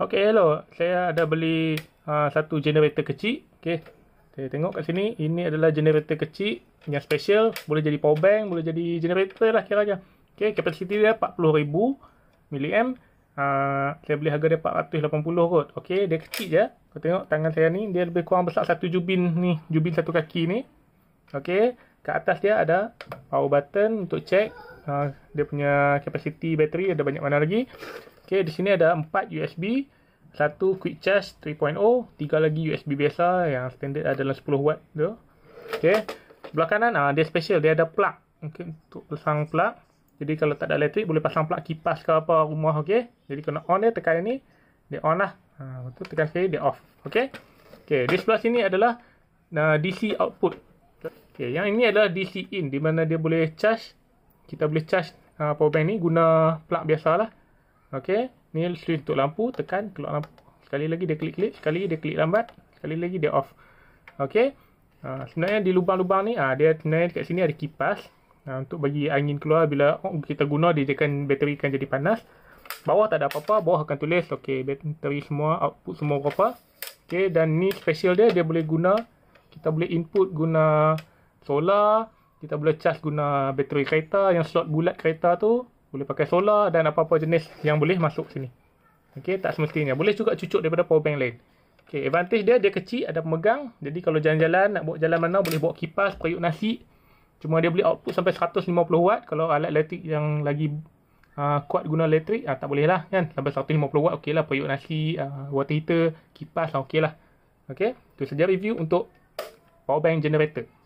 Okey, hello. Saya ada beli uh, satu generator kecil. Okey. Saya tengok kat sini. Ini adalah generator kecil yang special. Boleh jadi power bank, boleh jadi generator lah kira-kira. Okey, kapasiti dia 40,000 mAh. Uh, saya beli harga dia 480 kot. Okey, dia kecil je. Kau tengok tangan saya ni. Dia lebih kurang besar satu jubin ni. Jubin satu kaki ni. Okey. Kat atas dia ada power button untuk check. Ha, dia punya capacity bateri ada banyak mana lagi. Okay, di sini ada 4 USB, satu quick charge 3.0, tiga lagi USB biasa yang standard adalah 10 watt tu. Okey, sebelah kanan ah, dia special, dia ada plug. Okay, untuk pasang plug. Jadi kalau tak ada elektrik, boleh pasang plug kipas ke apa rumah, Okey, Jadi kena on dia, tekan ini, dia on lah. Ha, betul, tekan sekali, dia off. Okey. Okey, di sebelah sini adalah uh, DC output. Okey, yang ini adalah DC in, di mana dia boleh charge kita boleh charge uh, power bank ni guna plug biasalah. Okay, ni switch untuk lampu, tekan keluar lampu. Sekali lagi dia klik-klik, sekali dia klik lambat, sekali lagi dia off. Okay, Uh, sebenarnya di lubang-lubang ni uh, dia sebenarnya dekat sini ada kipas uh, untuk bagi angin keluar bila oh, kita guna dia akan bateri akan jadi panas. Bawah tak ada apa-apa, bawah akan tulis okay bateri semua, output semua berapa. Okay, dan ni special dia dia boleh guna kita boleh input guna solar kita boleh charge guna bateri kereta yang slot bulat kereta tu boleh pakai solar dan apa-apa jenis yang boleh masuk sini okey tak semestinya boleh juga cucuk daripada power bank lain okey advantage dia dia kecil ada pemegang jadi kalau jalan-jalan nak buat jalan mana boleh bawa kipas periuk nasi cuma dia boleh output sampai 150 watt kalau alat elektrik yang lagi Uh, kuat guna elektrik uh, tak boleh lah kan sampai 150 watt okey lah periuk nasi uh, water heater kipas lah okey lah okey tu saja review untuk power bank generator